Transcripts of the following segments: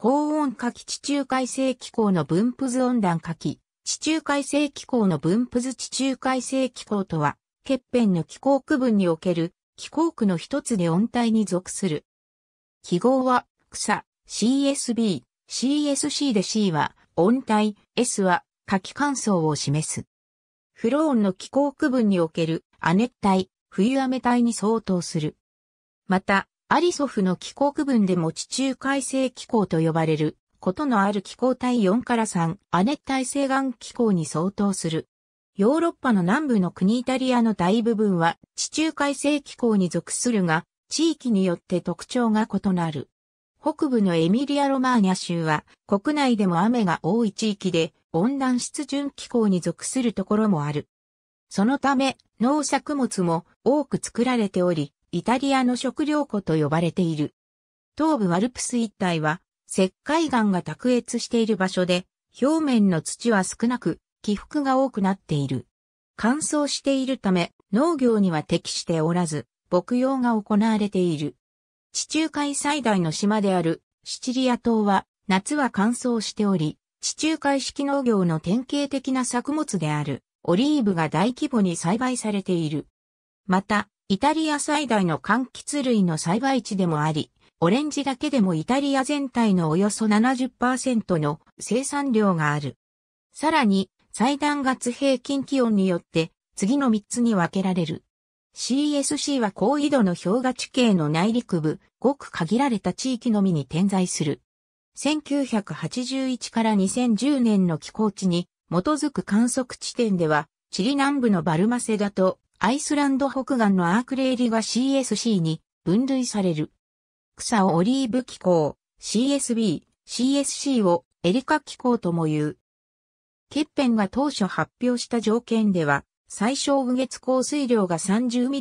高温下気地中海性気候の分布図温暖下気、地中海性気候の分布図地中海性気候とは、欠片の気候区分における気候区の一つで温帯に属する。記号は、草、CSB、CSC で C は温帯、S は下気乾燥を示す。フローンの気候区分における亜熱帯、冬雨帯に相当する。また、アリソフの気候区分でも地中海性気候と呼ばれる、ことのある気候帯4から3、亜熱帯西岸気候に相当する。ヨーロッパの南部の国イタリアの大部分は地中海性気候に属するが、地域によって特徴が異なる。北部のエミリア・ロマーニャ州は国内でも雨が多い地域で温暖湿潤気候に属するところもある。そのため農作物も多く作られており、イタリアの食料庫と呼ばれている。東部アルプス一帯は、石灰岩が卓越している場所で、表面の土は少なく、起伏が多くなっている。乾燥しているため、農業には適しておらず、牧羊が行われている。地中海最大の島であるシチリア島は、夏は乾燥しており、地中海式農業の典型的な作物であるオリーブが大規模に栽培されている。また、イタリア最大の柑橘類の栽培地でもあり、オレンジだけでもイタリア全体のおよそ70%の生産量がある。さらに、最短月平均気温によって次の3つに分けられる。CSC は高緯度の氷河地形の内陸部、ごく限られた地域のみに点在する。1981から2010年の気候地に基づく観測地点では、チリ南部のバルマセダとアイスランド北岸のアークレイリが CSC に分類される。草をオリーブ気候、CSB、CSC をエリカ気候とも言う。ケッペンが当初発表した条件では、最小雨月降水量が 30mm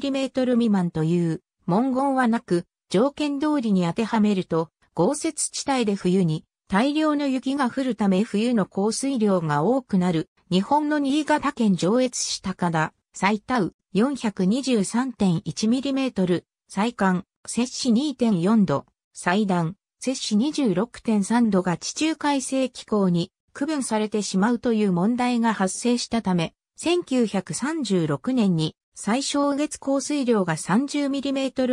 未満という文言はなく、条件通りに当てはめると、豪雪地帯で冬に大量の雪が降るため冬の降水量が多くなる日本の新潟県上越市高田、最多 423.1mm、最寒、摂氏2.4度、最段、摂氏26.3度が地中海性気候に区分されてしまうという問題が発生したため、1936年に最小月降水量が 30mm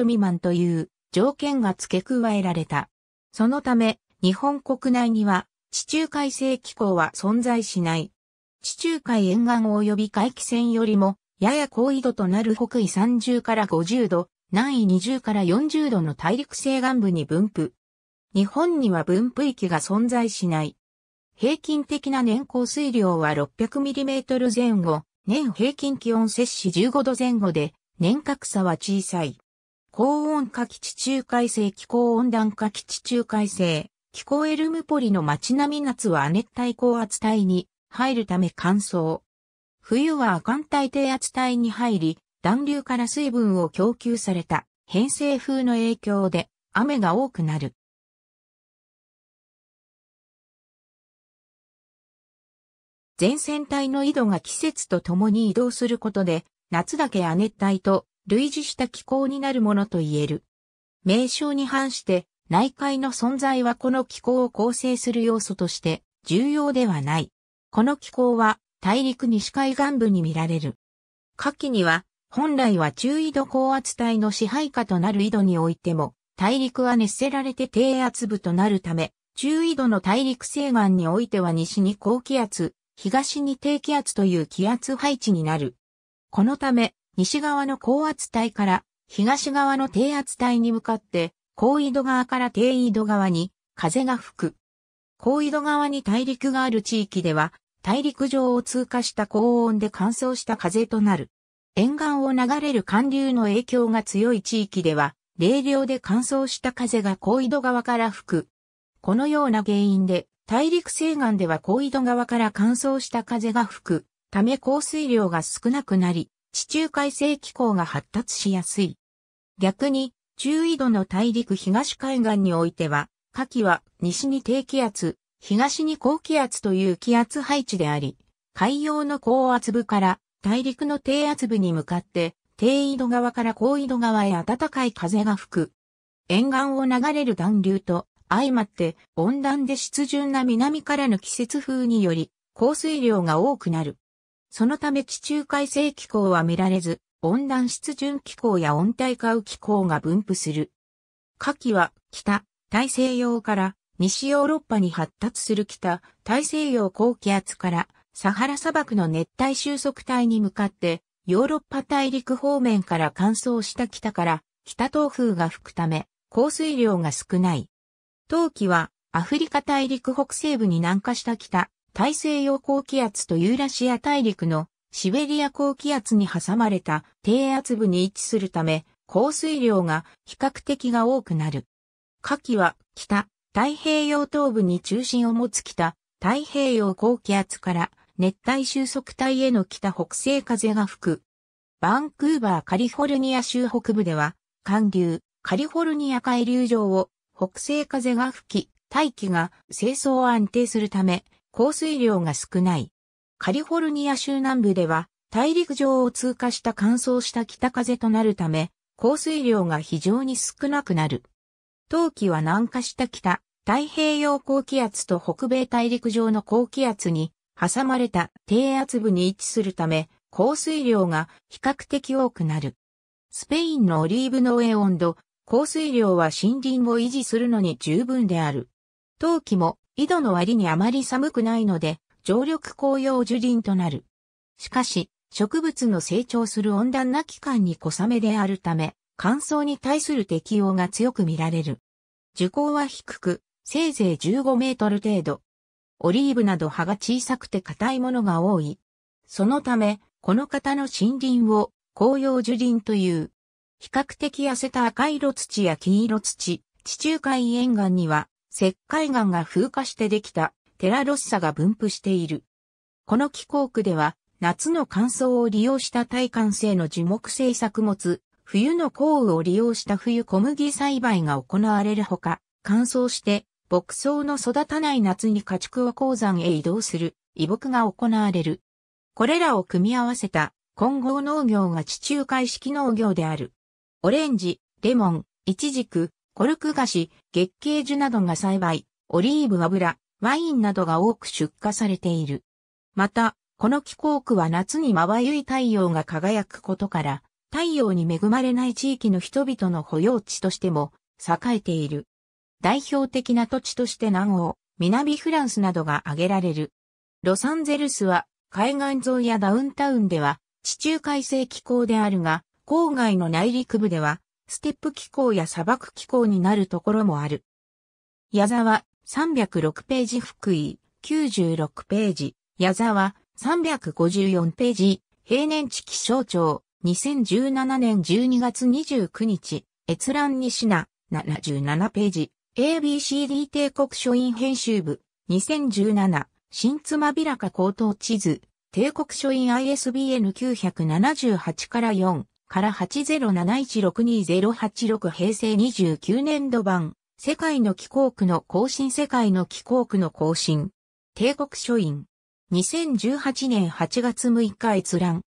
未満という条件が付け加えられた。そのため、日本国内には地中海性気候は存在しない。地中海沿岸及び海気線よりもやや高緯度となる北緯30から50度、南緯20から40度の大陸西岸部に分布。日本には分布域が存在しない。平均的な年降水量は 600mm 前後、年平均気温摂氏15度前後で、年較差は小さい。高温下基地中海性気候温暖化基地中海性、気候エルムポリの街並み夏は亜熱帯高圧帯に入るため乾燥。冬は亜寒帯低圧帯に入り、暖流から水分を供給された偏西風の影響で雨が多くなる。前線帯の緯度が季節とともに移動することで、夏だけ亜熱帯と類似した気候になるものと言える。名称に反して内海の存在はこの気候を構成する要素として重要ではない。この気候は大陸西海岸部に見られる。下記には、本来は中緯度高圧帯の支配下となる緯度においても、大陸は熱せられて低圧部となるため、中緯度の大陸西岸においては西に高気圧、東に低気圧という気圧配置になる。このため、西側の高圧帯から東側の低圧帯に向かって、高緯度側から低緯度側に風が吹く。高緯度側に大陸がある地域では、大陸上を通過した高温で乾燥した風となる。沿岸を流れる寒流の影響が強い地域では、冷涼で乾燥した風が高緯度側から吹く。このような原因で、大陸西岸では高緯度側から乾燥した風が吹く、ため降水量が少なくなり、地中海性気候が発達しやすい。逆に、中緯度の大陸東海岸においては、夏季は西に低気圧、東に高気圧という気圧配置であり、海洋の高圧部から大陸の低圧部に向かって、低緯度側から高緯度側へ暖かい風が吹く。沿岸を流れる暖流と相まって温暖で湿潤な南からの季節風により降水量が多くなる。そのため地中海性気候は見られず、温暖湿潤気候や温帯化雨気候が分布する。夏季は北、大西洋から西ヨーロッパに発達する北、大西洋高気圧からサハラ砂漠の熱帯収束帯に向かって、ヨーロッパ大陸方面から乾燥した北から北東風が吹くため、降水量が少ない。冬季はアフリカ大陸北西部に南下した北、大西洋高気圧とユーラシア大陸のシベリア高気圧に挟まれた低圧部に位置するため、降水量が比較的が多くなる。夏季は北、太平洋東部に中心を持つ北、太平洋高気圧から熱帯収束帯への北北西風が吹く。バンクーバーカリフォルニア州北部では、寒流、カリフォルニア海流上を北西風が吹き、大気が清掃を安定するため、降水量が少ない。カリフォルニア州南部では、大陸上を通過した乾燥した北風となるため、降水量が非常に少なくなる。冬季は南下した北、太平洋高気圧と北米大陸上の高気圧に挟まれた低圧部に位置するため、降水量が比較的多くなる。スペインのオリーブ農園温度、降水量は森林を維持するのに十分である。冬季も緯度の割にあまり寒くないので、常緑紅葉樹林となる。しかし、植物の成長する温暖な期間に小雨であるため、乾燥に対する適応が強く見られる。樹高は低く、せいぜい15メートル程度。オリーブなど葉が小さくて硬いものが多い。そのため、この型の森林を紅葉樹林という。比較的痩せた赤色土や黄色土、地中海沿岸には石灰岩が風化してできたテラロッサが分布している。この気候区では夏の乾燥を利用した耐寒性の樹木性作物、冬の降雨を利用した冬小麦栽培が行われるほか、乾燥して牧草の育たない夏に家畜を鉱山へ移動する移牧が行われる。これらを組み合わせた混合農業が地中海式農業である。オレンジ、レモン、イチジク、コルク菓子、月桂樹などが栽培、オリーブ油、ワインなどが多く出荷されている。また、この気候区は夏にまばゆい太陽が輝くことから、太陽に恵まれない地域の人々の保養地としても栄えている。代表的な土地として南欧、南フランスなどが挙げられる。ロサンゼルスは海岸沿いやダウンタウンでは地中海性気候であるが、郊外の内陸部ではステップ気候や砂漠気候になるところもある。矢沢306ページ福井96ページ、矢沢354ページ、平年地気象庁2017年12月29日、閲覧にしな、77ページ、ABCD 帝国書院編集部、2017、新妻びらか高等地図、帝国書院 ISBN 978から4、から80716208平成29年度版、世界の気候区の更新世界の気候区の更新、帝国書院、2018年8月6日閲覧、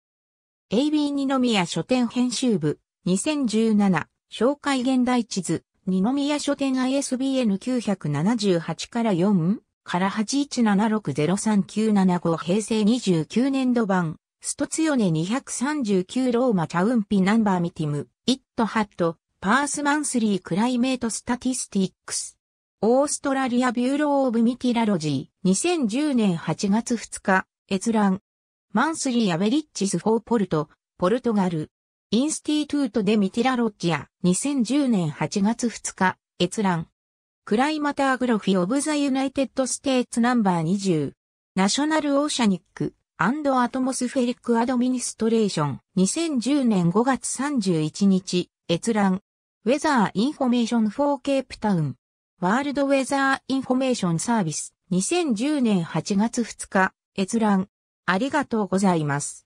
AB 二宮書店編集部、2017、紹介現代地図、二宮書店 ISBN 978から4から8176039775平成29年度版、ストツヨネ239ローマチャウンピナンバーミティム、イットハット、パースマンスリークライメートスタティスティックス。オーストラリアビューローオブミティラロジー、2010年8月2日、閲覧。マンスリーアベリッチス・フォー・ポルト、ポルトガル。インスティートゥート・デ・ミティラ・ロッジア、2010年8月2日、閲覧。クライマターグロフィ・オブ・ザ・ユナイテッド・ステーツ・ナンバー20。ナショナル・オーシャニック、アンド・アトモスフェリック・アドミニストレーション、2010年5月31日、閲覧。ウェザー・インフォメーション・フォー・ケープタウン。ワールド・ウェザー・インフォメーション・サービス、2010年8月2日、閲覧。ありがとうございます。